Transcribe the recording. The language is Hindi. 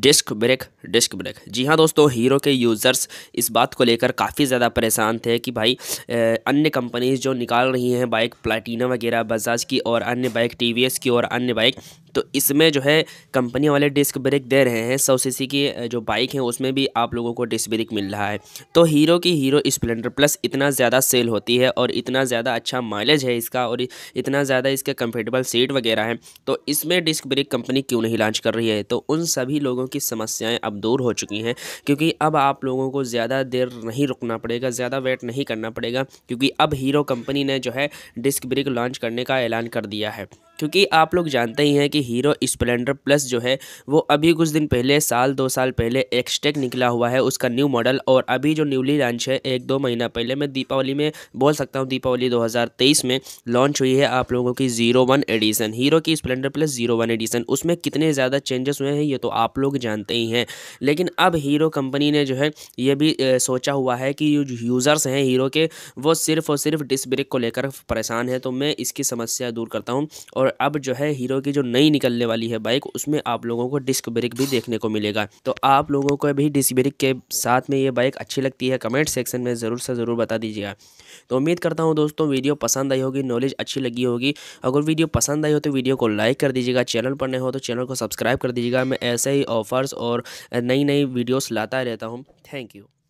डिस्क ब्रेक डिस्क ब्रेक जी हाँ दोस्तों हीरो के यूज़र्स इस बात को लेकर काफ़ी ज़्यादा परेशान थे कि भाई अन्य कंपनीज़ जो निकाल रही हैं बाइक प्लाटीना वगैरह बजाज की और अन्य बाइक टी की और अन्य बाइक तो इसमें जो है कंपनी वाले डिस्क ब्रेक दे रहे हैं सौ सी की जो बाइक है उसमें भी आप लोगों को डिस्क ब्रेक मिल रहा है तो हीरो की हीरो स्प्लेंडर प्लस इतना ज़्यादा सेल होती है और इतना ज़्यादा अच्छा माइलेज है इसका और इतना ज़्यादा इसके कंफर्टेबल सीट वगैरह है तो इसमें डिस्क ब्रेक कंपनी क्यों नहीं लॉन्च कर रही है तो उन सभी लोगों की समस्याएँ अब दूर हो चुकी हैं क्योंकि अब आप लोगों को ज़्यादा देर नहीं रुकना पड़ेगा ज़्यादा वेट नहीं करना पड़ेगा क्योंकि अब हीरो कंपनी ने जो है डिस्क ब्रेक लॉन्च करने का ऐलान कर दिया है क्योंकि आप लोग जानते ही हैं कि हीरो स्प्लेंडर प्लस जो है वो अभी कुछ दिन पहले साल दो साल पहले एक्सटेक निकला हुआ है उसका न्यू मॉडल और अभी जो न्यूली लॉन्च है एक दो महीना पहले मैं दीपावली में बोल सकता हूँ दीपावली 2023 में लॉन्च हुई है आप लोगों की जीरो वन एडिशन हीरो की Splendor plus zero one edition उसमें कितने ज़्यादा चेंजेस हुए हैं ये तो आप लोग जानते ही हैं लेकिन अब हीरो कंपनी ने जो है ये भी सोचा हुआ है कि यूज़र्स हैं हीरो के वो सिर्फ और सिर्फ डिस्क ब्रेक को लेकर परेशान है तो मैं इसकी समस्या दूर करता हूँ और अब जो है हीरो की जो नई निकलने वाली है बाइक उसमें आप लोगों को डिस्क ब्रेक भी देखने को मिलेगा तो आप लोगों को भी डिस्क ब्रेक के साथ में ये बाइक अच्छी लगती है कमेंट सेक्शन में ज़रूर से ज़रूर बता दीजिएगा तो उम्मीद करता हूँ दोस्तों वीडियो पसंद आई होगी नॉलेज अच्छी लगी होगी अगर वीडियो पसंद आई हो तो वीडियो को लाइक कर दीजिएगा चैनल पर नहीं हो तो चैनल को सब्सक्राइब कर दीजिएगा मैं ऐसे ही ऑफर्स और नई नई वीडियोस लाता रहता हूँ थैंक यू